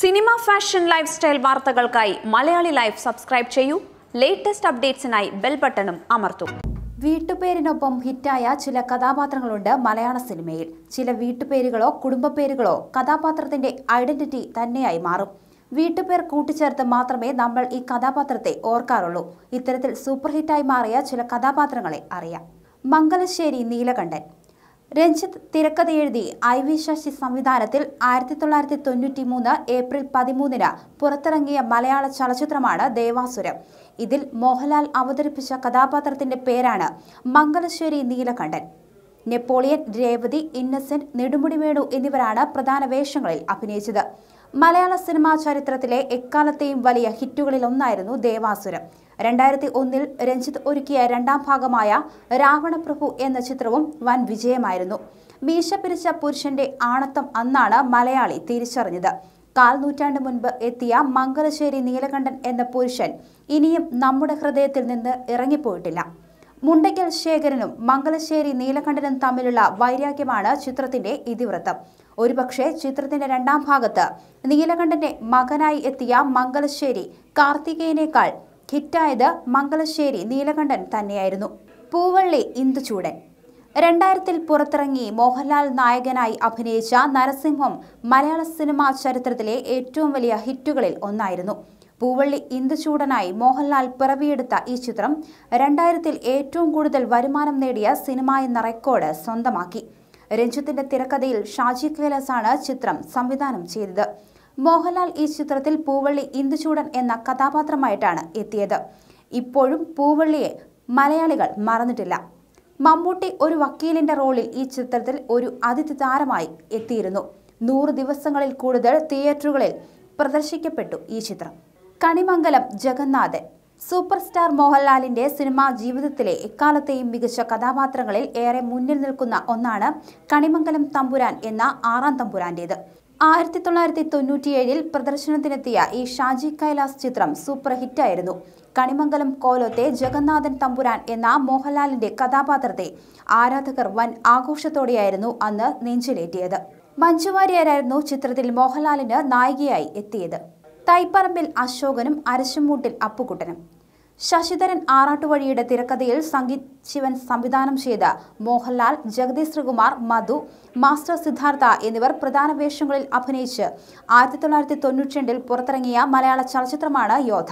cinema fashion life style വാർത്തകൾക്കായി Malayali life subscribe ചെയ്യൂ latest അപ്ഡേറ്റ്സിനായി ബെൽ ബട്ടണും അമർത്തും വീട്ടുപേരിനൊപ്പം ഹിറ്റായ ചില കഥാപാത്രങ്ങളുണ്ട് മലയാള സിനിമയിൽ ചില വീട്ടുപേരുകളോ കുടുംബപ്പേരുകളോ കഥാപാത്രത്തിന്റെ ഐഡന്റിറ്റി തന്നെയായി മാറും വീട്ടുപേർ കൂട്ടിച്ചേർത്ത് മാത്രമേ നമ്മൾ ഈ കഥാപാത്രത്തെ ഓർക്കാറുള്ളൂ ഇത്തരത്തിൽ ഹിറ്റായി മാറിയ ചില കഥാപാത്രങ്ങളെ അറിയാം മംഗലശ്ശേരി നീലകണ്ഠൻ രഞ്ജിത്ത് തിരക്കഥ എഴുതി ഐ വി ശശി സംവിധാനത്തിൽ ആയിരത്തി തൊള്ളായിരത്തി തൊണ്ണൂറ്റി മൂന്ന് ഏപ്രിൽ പതിമൂന്നിന് പുറത്തിറങ്ങിയ മലയാള ചലച്ചിത്രമാണ് ദേവാസുരം ഇതിൽ മോഹൻലാൽ അവതരിപ്പിച്ച കഥാപാത്രത്തിന്റെ പേരാണ് മംഗലശ്ശേരി നീലകണ്ഠൻ നെപ്പോളിയൻ രേവതി ഇന്നസെന്റ് നെടുമുടി വേണു എന്നിവരാണ് പ്രധാന വേഷങ്ങളിൽ അഭിനയിച്ചത് മലയാള സിനിമാ ചരിത്രത്തിലെ എക്കാലത്തെയും വലിയ ഹിറ്റുകളിൽ ഒന്നായിരുന്നു ദേവാസുരം രണ്ടായിരത്തി ഒന്നിൽ രഞ്ജിത്ത് ഒരുക്കിയ രണ്ടാം ഭാഗമായ രാവണപ്രഭു എന്ന ചിത്രവും വൻ വിജയമായിരുന്നു മീശ പിരിച്ച പുരുഷന്റെ ആണത്തം അന്നാണ് മലയാളി തിരിച്ചറിഞ്ഞത് കാൽ നൂറ്റാണ്ട് മുൻപ് എത്തിയ മംഗലശ്ശേരി നീലകണ്ഠൻ എന്ന പുരുഷൻ ഇനിയും നമ്മുടെ ഹൃദയത്തിൽ നിന്ന് ഇറങ്ങിപ്പോയിട്ടില്ല മുണ്ടയ്ക്കൽ ശേഖരനും മംഗലശ്ശേരി നീലകണ്ഠനും തമ്മിലുള്ള വൈരാഗ്യമാണ് ചിത്രത്തിന്റെ ഇതിവൃത്തം ഒരുപക്ഷെ ചിത്രത്തിന്റെ രണ്ടാം ഭാഗത്ത് നീലകണ്ഠന്റെ മകനായി എത്തിയ മംഗലശ്ശേരി കാർത്തികേയനേക്കാൾ ഹിറ്റായത് മംഗലശ്ശേരി നീലകണ്ഠൻ തന്നെയായിരുന്നു പൂവള്ളി ഇന്ദുചൂടൻ രണ്ടായിരത്തിൽ പുറത്തിറങ്ങി മോഹൻലാൽ നായകനായി അഭിനയിച്ച നരസിംഹം മലയാള സിനിമാ ചരിത്രത്തിലെ ഏറ്റവും വലിയ ഹിറ്റുകളിൽ ഒന്നായിരുന്നു പൂവള്ളി ഇന്ദുചൂടനായി മോഹൻലാൽ പിറവിയെടുത്ത ഈ ചിത്രം രണ്ടായിരത്തിൽ ഏറ്റവും കൂടുതൽ വരുമാനം നേടിയ സിനിമ എന്ന റെക്കോർഡ് സ്വന്തമാക്കി രഞ്ജിത്തിന്റെ തിരക്കഥയിൽ ഷാജി കൈലാസാണ് ചിത്രം സംവിധാനം ചെയ്തത് മോഹൻലാൽ ഈ ചിത്രത്തിൽ പൂവള്ളി ഇന്ദുചൂടൻ എന്ന കഥാപാത്രമായിട്ടാണ് എത്തിയത് ഇപ്പോഴും പൂവള്ളിയെ മലയാളികൾ മറന്നിട്ടില്ല മമ്മൂട്ടി ഒരു വക്കീലിന്റെ റോളിൽ ഈ ചിത്രത്തിൽ ഒരു അതിഥി താരമായി എത്തിയിരുന്നു നൂറ് ദിവസങ്ങളിൽ കൂടുതൽ തിയേറ്ററുകളിൽ പ്രദർശിക്കപ്പെട്ടു ഈ ചിത്രം കണിമംഗലം ജഗന്നാഥൻ സൂപ്പർ സ്റ്റാർ മോഹൻലാലിന്റെ സിനിമാ ജീവിതത്തിലെ എക്കാലത്തെയും മികച്ച കഥാപാത്രങ്ങളിൽ ഏറെ മുന്നിൽ നിൽക്കുന്ന ഒന്നാണ് കണിമംഗലം തമ്പുരാൻ എന്ന ആറാം തമ്പുരാന്റേത് ആയിരത്തി തൊള്ളായിരത്തി തൊണ്ണൂറ്റിയേഴിൽ പ്രദർശനത്തിനെത്തിയ ഈ ഷാജി കൈലാസ് ചിത്രം സൂപ്പർ ഹിറ്റായിരുന്നു കണിമംഗലം കോലോത്തെ ജഗന്നാഥൻ തമ്പുരാൻ എന്ന മോഹൻലാലിന്റെ കഥാപാത്രത്തെ ആരാധകർ വൻ ആഘോഷത്തോടെയായിരുന്നു അന്ന് നെഞ്ചിലേറ്റിയത് മഞ്ജുവാര്യരായിരുന്നു ചിത്രത്തിൽ മോഹൻലാലിന് നായികയായി എത്തിയത് തൈപ്പറമ്പിൽ അശോകനും അരശുമൂട്ടിൽ അപ്പുകുട്ടനും ശശിധരൻ ആറാട്ടുവഴിയുടെ തിരക്കഥയിൽ സംഗീത് ശിവൻ സംവിധാനം ചെയ്ത മോഹൻലാൽ ജഗദീഷ് ശ്രീകുമാർ മധു മാസ്റ്റർ സിദ്ധാർത്ഥ എന്നിവർ പ്രധാന വേഷങ്ങളിൽ അഭിനയിച്ച് ആയിരത്തി തൊള്ളായിരത്തി തൊണ്ണൂറ്റിരണ്ടിൽ പുറത്തിറങ്ങിയ മലയാള ചലച്ചിത്രമാണ് യോധ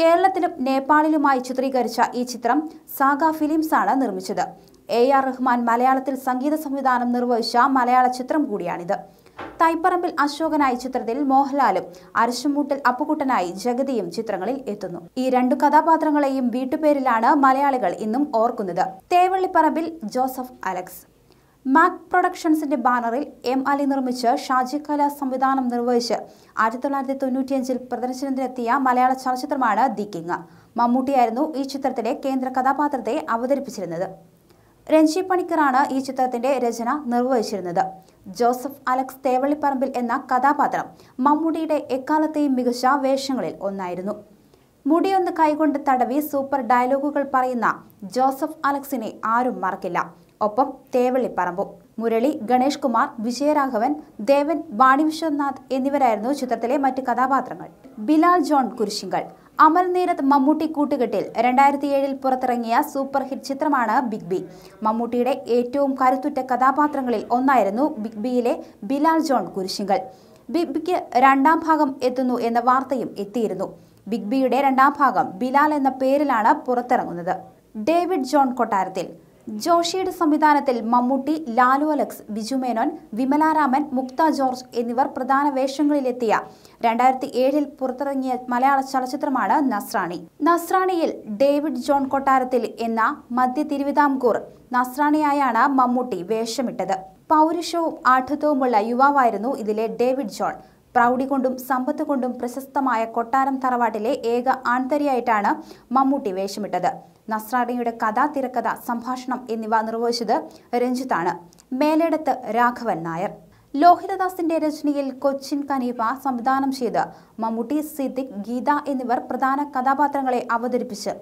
കേരളത്തിലും നേപ്പാളിലുമായി ചിത്രീകരിച്ച ഈ ചിത്രം സാഗ ഫിലിംസാണ് നിർമ്മിച്ചത് എ ആർ റഹ്മാൻ മലയാളത്തിൽ സംഗീത സംവിധാനം നിർവഹിച്ച മലയാള ചിത്രം കൂടിയാണിത് തൈപ്പറമ്പിൽ അശോകനായി ചിത്രത്തിൽ മോഹൻലാലും അരശുമൂട്ടിൽ അപ്പുകുട്ടനായി ജഗതിയും ചിത്രങ്ങളിൽ എത്തുന്നു ഈ രണ്ടു കഥാപാത്രങ്ങളെയും വീട്ടുപേരിലാണ് മലയാളികൾ ഇന്നും ഓർക്കുന്നത് തേവള്ളിപ്പറമ്പിൽ ജോസഫ് അലക്സ് മാക് പ്രൊഡക്ഷൻസിന്റെ ബാനറിൽ എം അലി നിർമ്മിച്ച് ഷാജി കല സംവിധാനം നിർവഹിച്ച് ആയിരത്തി തൊള്ളായിരത്തി തൊണ്ണൂറ്റിയഞ്ചിൽ പ്രദർശനത്തിനെത്തിയ മലയാള ചലച്ചിത്രമാണ് ദി കിങ് മമ്മൂട്ടിയായിരുന്നു ഈ ചിത്രത്തിലെ കേന്ദ്ര കഥാപാത്രത്തെ അവതരിപ്പിച്ചിരുന്നത് രഞ്ജി പണിക്കറാണ് ഈ ചിത്രത്തിന്റെ രചന നിർവഹിച്ചിരുന്നത് ജോസഫ് അലക്സ് തേവള്ളിപ്പറമ്പിൽ എന്ന കഥാപാത്രം മമ്മൂടിയുടെ എക്കാലത്തെയും മികച്ച വേഷങ്ങളിൽ ഒന്നായിരുന്നു മുടിയൊന്ന് കൈകൊണ്ട് തടവി സൂപ്പർ ഡയലോഗുകൾ പറയുന്ന ജോസഫ് അലക്സിനെ ആരും മറക്കില്ല ഒപ്പം തേവള്ളിപ്പറമ്പു മുരളി ഗണേഷ് കുമാർ വിജയരാഘവൻ ദേവൻ വാണി വിശ്വനാഥ് എന്നിവരായിരുന്നു ചിത്രത്തിലെ മറ്റ് കഥാപാത്രങ്ങൾ ബിലാൽ ജോൺ കുരിശിങ്കൾ അമൽ നീരത് മമ്മൂട്ടി കൂട്ടുകെട്ടിൽ രണ്ടായിരത്തി ഏഴിൽ പുറത്തിറങ്ങിയ സൂപ്പർ ഹിറ്റ് ചിത്രമാണ് ബിഗ് ബി മമ്മൂട്ടിയുടെ ഏറ്റവും കരുത്തുറ്റ കഥാപാത്രങ്ങളിൽ ഒന്നായിരുന്നു ബിഗ് ബിയിലെ ബിലാൽ ജോൺ കുരിശിങ്കൾ ബിഗ് ബിക്ക് രണ്ടാം ഭാഗം എത്തുന്നു എന്ന വാർത്തയും എത്തിയിരുന്നു ബിഗ് ബിയുടെ രണ്ടാം ഭാഗം ബിലാൽ എന്ന പേരിലാണ് പുറത്തിറങ്ങുന്നത് ഡേവിഡ് ജോൺ കൊട്ടാരത്തിൽ ജോഷിയുടെ സംവിധാനത്തിൽ മമ്മൂട്ടി ലാലു അലക്സ് ബിജു മേനോൻ വിമലാരാമൻ മുക്ത ജോർജ് എന്നിവർ പ്രധാന വേഷങ്ങളിലെത്തിയ രണ്ടായിരത്തി ഏഴിൽ പുറത്തിറങ്ങിയ മലയാള ചലച്ചിത്രമാണ് നസ്രാണി നസ്രാണിയിൽ ഡേവിഡ് ജോൺ കൊട്ടാരത്തിൽ എന്ന മധ്യ തിരുവിതാംകൂർ നസ്രാണിയായാണ് മമ്മൂട്ടി വേഷമിട്ടത് പൗരുഷവും ആഠത്വവുമുള്ള യുവാവായിരുന്നു ഇതിലെ ഡേവിഡ് ജോൺ പ്രൗഢി കൊണ്ടും സമ്പത്ത് കൊണ്ടും പ്രശസ്തമായ കൊട്ടാരം തറവാട്ടിലെ ഏക ആൺതരിയായിട്ടാണ് മമ്മൂട്ടി വേഷമിട്ടത് നസ്രാണിയുടെ കഥ തിരക്കഥ സംഭാഷണം എന്നിവ നിർവഹിച്ചത് രഞ്ജിത്താണ് മേലേടത്ത് രാഘവൻ നായർ ലോഹിതദാസിന്റെ രചനയിൽ കൊച്ചിൻ കനീപ സംവിധാനം ചെയ്ത് മമ്മൂട്ടി സിദ്ദിഖ് ഗീത എന്നിവർ പ്രധാന കഥാപാത്രങ്ങളെ അവതരിപ്പിച്ച്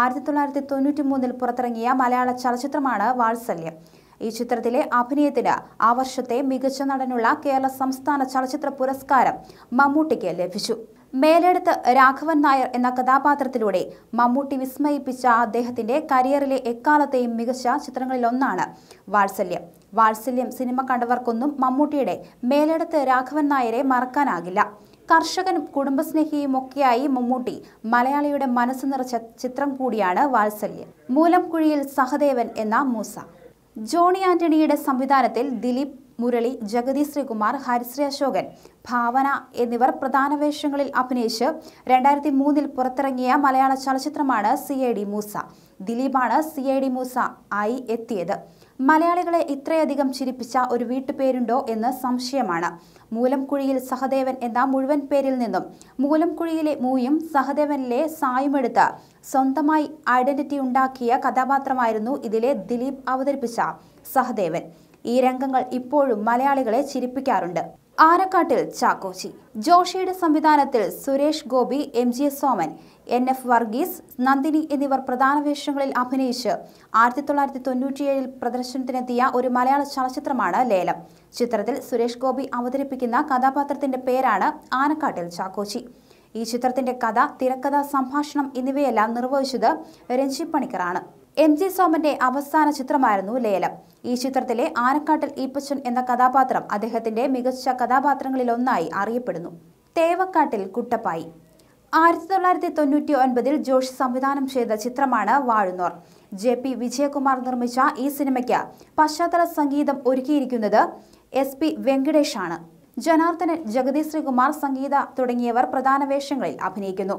ആയിരത്തി തൊള്ളായിരത്തി തൊണ്ണൂറ്റി മൂന്നിൽ പുറത്തിറങ്ങിയ മലയാള ചലച്ചിത്രമാണ് വാത്സല്യം ഈ ചിത്രത്തിലെ അഭിനയത്തിന് ആ വർഷത്തെ മികച്ച നടനുള്ള കേരള സംസ്ഥാന ചലച്ചിത്ര പുരസ്കാരം മമ്മൂട്ടിക്ക് ലഭിച്ചു മേലെടുത്ത് രാഘവൻ നായർ എന്ന കഥാപാത്രത്തിലൂടെ മമ്മൂട്ടി വിസ്മയിപ്പിച്ച അദ്ദേഹത്തിന്റെ കരിയറിലെ എക്കാലത്തെയും മികച്ച ചിത്രങ്ങളിലൊന്നാണ് വാത്സല്യം വാത്സല്യം സിനിമ കണ്ടവർക്കൊന്നും മമ്മൂട്ടിയുടെ മേലെടുത്ത് രാഘവൻ നായരെ മറക്കാനാകില്ല കർഷകനും കുടുംബസ്നേഹിയും ഒക്കെയായി മമ്മൂട്ടി മലയാളിയുടെ മനസ്സ് നിറച്ച ചിത്രം കൂടിയാണ് വാത്സല്യം മൂലംകുഴിയിൽ സഹദേവൻ എന്ന മൂസ ജോണി ആന്റണിയുടെ സംവിധാനത്തിൽ ദിലീപ് മുരളി ജഗതി ശ്രീകുമാർ ഹരിശ്രീ അശോകൻ ഭാവന എന്നിവർ പ്രധാന വേഷങ്ങളിൽ അഭിനയിച്ച് രണ്ടായിരത്തി മൂന്നിൽ പുറത്തിറങ്ങിയ മലയാള ചലച്ചിത്രമാണ് സി ഐ ഡി മൂസ ദിലീപാണ് സി ഐ ഡി മൂസ ആയി എത്തിയത് മലയാളികളെ ഇത്രയധികം ചിരിപ്പിച്ച ഒരു വീട്ടുപേരുണ്ടോ എന്ന് സംശയമാണ് മൂലംകുഴിയിൽ സഹദേവൻ എന്ന മുഴുവൻ പേരിൽ നിന്നും മൂലംകുഴിയിലെ മൂയും സഹദേവനിലെ സായുമെടുത്ത് സ്വന്തമായി ഐഡന്റിറ്റി ഉണ്ടാക്കിയ കഥാപാത്രമായിരുന്നു ഇതിലെ ദിലീപ് അവതരിപ്പിച്ച സഹദേവൻ ഈ രംഗങ്ങൾ ഇപ്പോഴും മലയാളികളെ ചിരിപ്പിക്കാറുണ്ട് ആനക്കാട്ടിൽ ചാക്കോച്ചി ജോഷിയുടെ സംവിധാനത്തിൽ Suresh Gopi M G S Soman N F Varghese Nandini എന്നിവർ പ്രധാന വേഷങ്ങളിൽ അഭിനയിച്ച് ആയിരത്തി തൊള്ളായിരത്തി തൊണ്ണൂറ്റിയേഴിൽ പ്രദർശനത്തിനെത്തിയ ഒരു മലയാള ചലച്ചിത്രമാണ് ലേലം ചിത്രത്തിൽ സുരേഷ് ഗോപി അവതരിപ്പിക്കുന്ന കഥാപാത്രത്തിന്റെ പേരാണ് ആനക്കാട്ടിൽ ചാക്കോച്ചി ഈ ചിത്രത്തിന്റെ കഥ തിരക്കഥ സംഭാഷണം എന്നിവയെല്ലാം നിർവഹിച്ചത് രഞ്ജി പണിക്കറാണ് എം ജി സോമന്റെ അവസാന ചിത്രമായിരുന്നു ലേലം ഈ ചിത്രത്തിലെ ആനക്കാട്ടിൽ ഈപ്പച്ചൻ എന്ന കഥാപാത്രം അദ്ദേഹത്തിന്റെ മികച്ച കഥാപാത്രങ്ങളിലൊന്നായി അറിയപ്പെടുന്നു തേവക്കാട്ടിൽ കുട്ടപ്പായി ആയിരത്തി തൊള്ളായിരത്തി തൊണ്ണൂറ്റി ഒൻപതിൽ ജോഷി സംവിധാനം ചെയ്ത ചിത്രമാണ് വാഴുന്നോർ ജെ പി വിജയകുമാർ നിർമ്മിച്ച ഈ സിനിമയ്ക്ക് പശ്ചാത്തല സംഗീതം ഒരുക്കിയിരിക്കുന്നത് എസ് പി വെങ്കടേഷാണ് ജനാർദ്ദനൻ ജഗതി ശ്രീകുമാർ സംഗീത തുടങ്ങിയവർ പ്രധാന വേഷങ്ങളിൽ അഭിനയിക്കുന്നു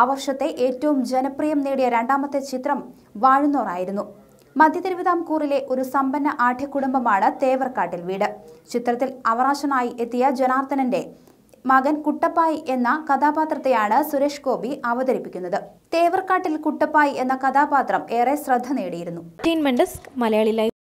ആ വർഷത്തെ ഏറ്റവും ജനപ്രിയം നേടിയ രണ്ടാമത്തെ ചിത്രം വാഴുന്നോറായിരുന്നു മധ്യതിരുവിതാംകൂറിലെ ഒരു സമ്പന്ന ആഠ്യകുടുംബമാണ് തേവർക്കാട്ടിൽ വീട് ചിത്രത്തിൽ അവറാശനായി എത്തിയ ജനാർദ്ദനന്റെ മകൻ കുട്ടപ്പായി എന്ന കഥാപാത്രത്തെയാണ് സുരേഷ് ഗോപി അവതരിപ്പിക്കുന്നത് തേവർക്കാട്ടിൽ കുട്ടപ്പായി എന്ന കഥാപാത്രം ഏറെ ശ്രദ്ധ നേടിയിരുന്നു